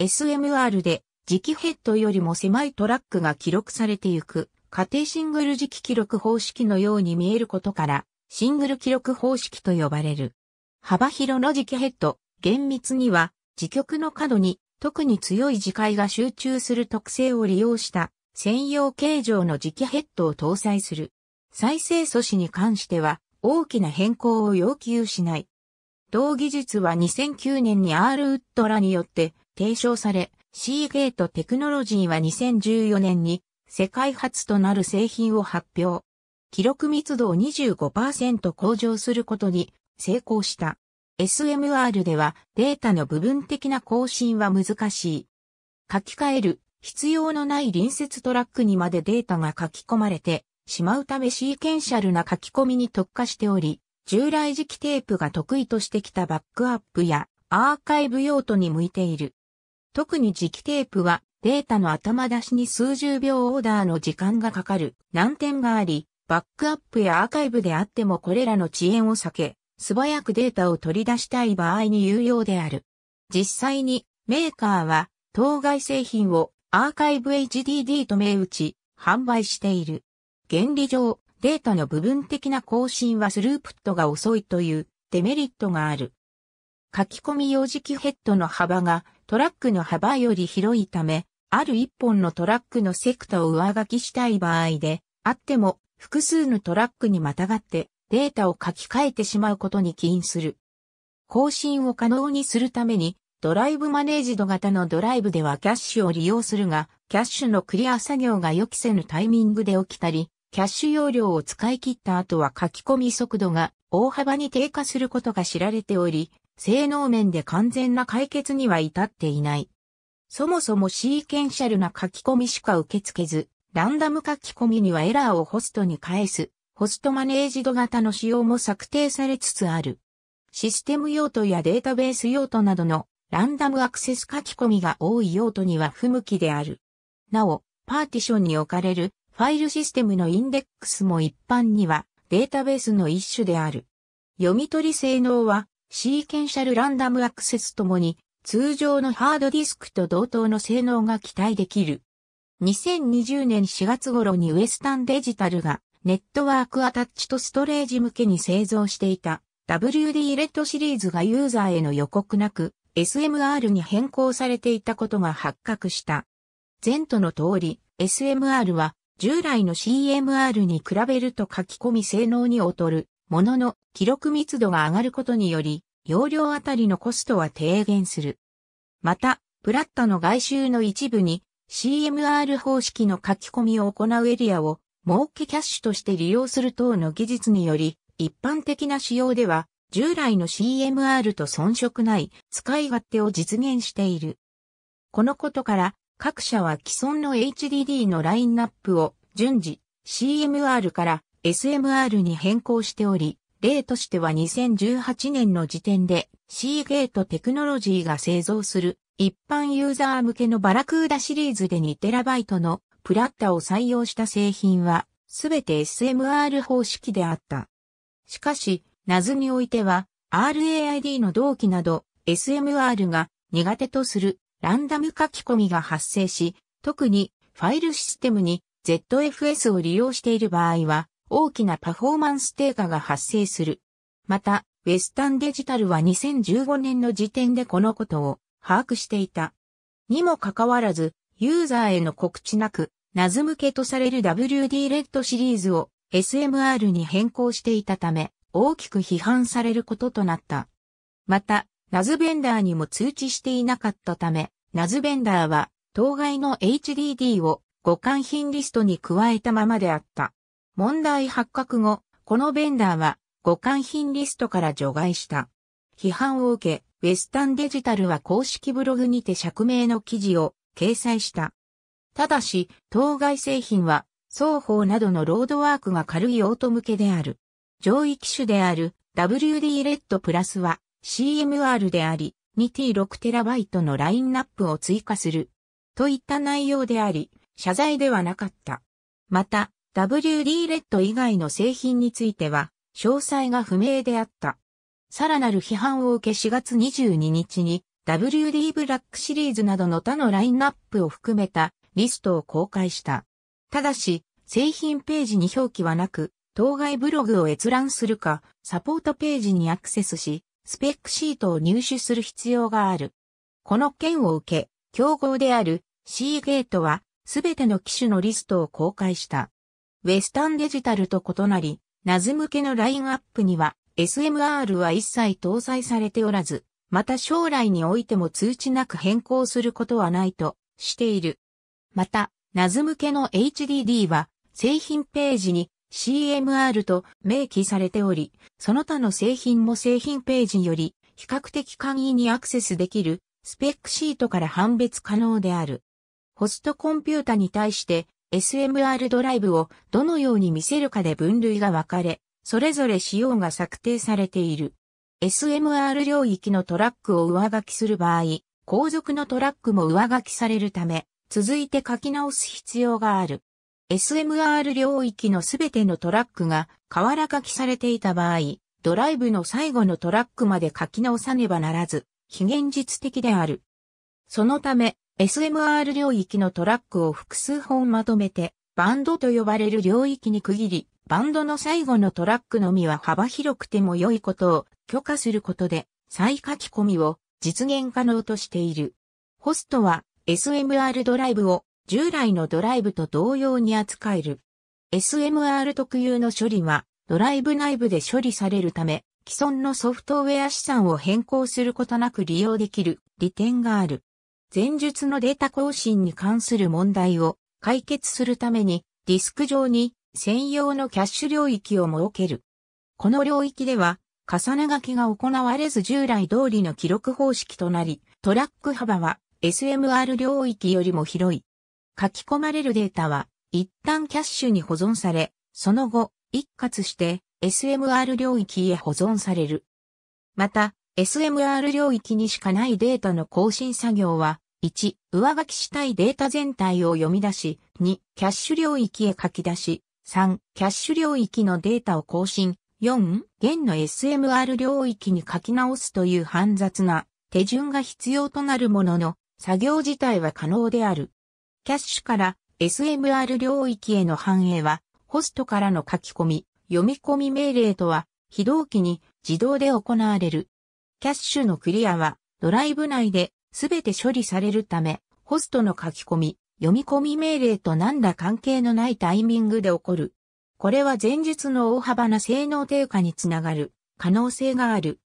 SMR で磁気ヘッドよりも狭いトラックが記録されていく、家庭シングル磁気記録方式のように見えることから、シングル記録方式と呼ばれる。幅広の磁気ヘッド、厳密には、磁極の角に特に強い磁界が集中する特性を利用した専用形状の磁気ヘッドを搭載する。再生素子に関しては大きな変更を要求しない。同技術は2009年に R ウッドらによって提唱され、シーゲートテクノロジーは2014年に世界初となる製品を発表。記録密度を25%向上することに成功した。SMR ではデータの部分的な更新は難しい。書き換える必要のない隣接トラックにまでデータが書き込まれてしまうためシーケンシャルな書き込みに特化しており、従来時期テープが得意としてきたバックアップやアーカイブ用途に向いている。特に磁気テープはデータの頭出しに数十秒オーダーの時間がかかる難点があり、バックアップやアーカイブであってもこれらの遅延を避け、素早くデータを取り出したい場合に有用である。実際にメーカーは当該製品をアーカイブ HDD と銘打ち販売している。原理上、データの部分的な更新はスループットが遅いというデメリットがある。書き込み用磁気ヘッドの幅がトラックの幅より広いため、ある一本のトラックのセクタを上書きしたい場合で、あっても複数のトラックにまたがってデータを書き換えてしまうことに起因する。更新を可能にするために、ドライブマネージド型のドライブではキャッシュを利用するが、キャッシュのクリア作業が予期せぬタイミングで起きたり、キャッシュ容量を使い切った後は書き込み速度が大幅に低下することが知られており、性能面で完全な解決には至っていない。そもそもシーケンシャルな書き込みしか受け付けず、ランダム書き込みにはエラーをホストに返す、ホストマネージド型の仕様も策定されつつある。システム用途やデータベース用途などのランダムアクセス書き込みが多い用途には不向きである。なお、パーティションに置かれるファイルシステムのインデックスも一般にはデータベースの一種である。読み取り性能はシーケンシャルランダムアクセスともに、通常のハードディスクと同等の性能が期待できる。2020年4月頃にウエスタンデジタルがネットワークアタッチとストレージ向けに製造していた WD レッドシリーズがユーザーへの予告なく SMR に変更されていたことが発覚した。前途の通り SMR は従来の CMR に比べると書き込み性能に劣るものの、記録密度が上がることにより、容量あたりのコストは低減する。また、プラッタの外周の一部に CMR 方式の書き込みを行うエリアを儲けキャッシュとして利用する等の技術により、一般的な仕様では従来の CMR と遜色ない使い勝手を実現している。このことから各社は既存の HDD のラインナップを順次 CMR から SMR に変更しており、例としては2018年の時点でシーゲートテクノロジーが製造する一般ユーザー向けのバラクーダシリーズで 2TB のプラッタを採用した製品はすべて SMR 方式であった。しかし、謎においては RAID の同期など SMR が苦手とするランダム書き込みが発生し、特にファイルシステムに ZFS を利用している場合は大きなパフォーマンス低下が発生する。また、ウェスタンデジタルは2015年の時点でこのことを把握していた。にもかかわらず、ユーザーへの告知なく、ズ向けとされる WD レッドシリーズを SMR に変更していたため、大きく批判されることとなった。また、ナズベンダーにも通知していなかったため、ナズベンダーは、当該の HDD を互換品リストに加えたままであった。問題発覚後、このベンダーは互換品リストから除外した。批判を受け、ウェスタンデジタルは公式ブログにて釈明の記事を掲載した。ただし、当該製品は、双方などのロードワークが軽いオート向けである。上位機種である WD レッドプラスは CMR であり 2T6TB のラインナップを追加するといった内容であり謝罪ではなかった。また WD レッド以外の製品については、詳細が不明であった。さらなる批判を受け4月22日に WD ブラックシリーズなどの他のラインナップを含めたリストを公開した。ただし、製品ページに表記はなく、当該ブログを閲覧するか、サポートページにアクセスし、スペックシートを入手する必要がある。この件を受け、競合である C ゲートは、すべての機種のリストを公開した。ウェスタンデジタルと異なり、ナズ向けのラインアップには SMR は一切搭載されておらず、また将来においても通知なく変更することはないとしている。また、ナズ向けの HDD は製品ページに CMR と明記されており、その他の製品も製品ページより比較的簡易にアクセスできるスペックシートから判別可能である。ホストコンピュータに対して SMR ドライブをどのように見せるかで分類が分かれ、それぞれ仕様が策定されている。SMR 領域のトラックを上書きする場合、後続のトラックも上書きされるため、続いて書き直す必要がある。SMR 領域のすべてのトラックが河原書きされていた場合、ドライブの最後のトラックまで書き直さねばならず、非現実的である。そのため、SMR 領域のトラックを複数本まとめて、バンドと呼ばれる領域に区切り、バンドの最後のトラックのみは幅広くても良いことを許可することで、再書き込みを実現可能としている。ホストは SMR ドライブを従来のドライブと同様に扱える。SMR 特有の処理はドライブ内部で処理されるため、既存のソフトウェア資産を変更することなく利用できる利点がある。前述のデータ更新に関する問題を解決するためにディスク上に専用のキャッシュ領域を設ける。この領域では重ね書きが行われず従来通りの記録方式となり、トラック幅は SMR 領域よりも広い。書き込まれるデータは一旦キャッシュに保存され、その後一括して SMR 領域へ保存される。また、SMR 領域にしかないデータの更新作業は、1、上書きしたいデータ全体を読み出し、2、キャッシュ領域へ書き出し、3、キャッシュ領域のデータを更新、4、現の SMR 領域に書き直すという煩雑な手順が必要となるものの、作業自体は可能である。キャッシュから SMR 領域への反映は、ホストからの書き込み、読み込み命令とは、非同期に自動で行われる。キャッシュのクリアは、ドライブ内で全て処理されるため、ホストの書き込み、読み込み命令と何ら関係のないタイミングで起こる。これは前述の大幅な性能低下につながる可能性がある。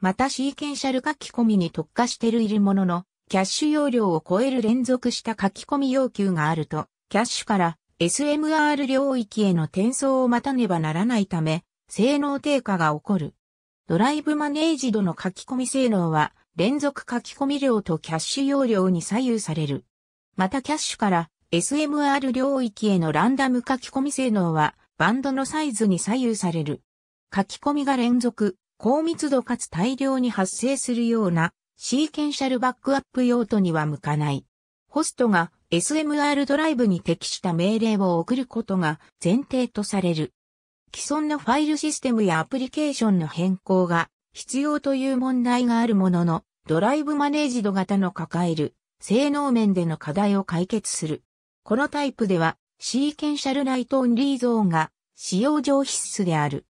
またシーケンシャル書き込みに特化しているものの、キャッシュ容量を超える連続した書き込み要求があると、キャッシュから SMR 領域への転送を待たねばならないため、性能低下が起こる。ドライブマネージドの書き込み性能は、連続書き込み量とキャッシュ容量に左右される。またキャッシュから SMR 領域へのランダム書き込み性能は、バンドのサイズに左右される。書き込みが連続、高密度かつ大量に発生するような、シーケンシャルバックアップ用途には向かない。ホストが SMR ドライブに適した命令を送ることが前提とされる。既存のファイルシステムやアプリケーションの変更が必要という問題があるものの、ドライブマネージド型の抱える性能面での課題を解決する。このタイプでは、シーケンシャルライトオンリーゾーンが使用上必須である。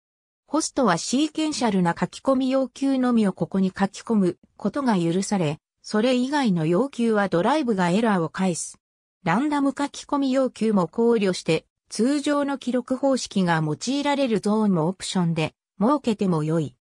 ホストはシーケンシャルな書き込み要求のみをここに書き込むことが許され、それ以外の要求はドライブがエラーを返す。ランダム書き込み要求も考慮して通常の記録方式が用いられるゾーンもオプションで設けても良い。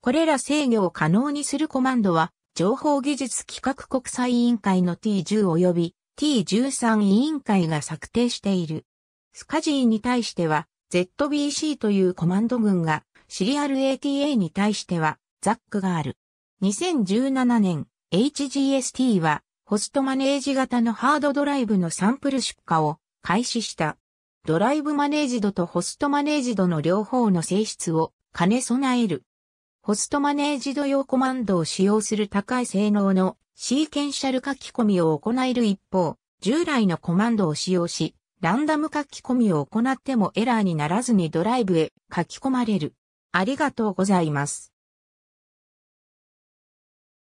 これら制御を可能にするコマンドは、情報技術企画国際委員会の T10 及び T13 委員会が策定している。スカジーに対しては、ZBC というコマンド群が、シリアル ATA に対しては、ザックがある。2017年、HGST は、ホストマネージ型のハードドライブのサンプル出荷を開始した。ドライブマネージドとホストマネージドの両方の性質を兼ね備える。ホストマネージド用コマンドを使用する高い性能のシーケンシャル書き込みを行える一方、従来のコマンドを使用し、ランダム書き込みを行ってもエラーにならずにドライブへ書き込まれる。ありがとうございます。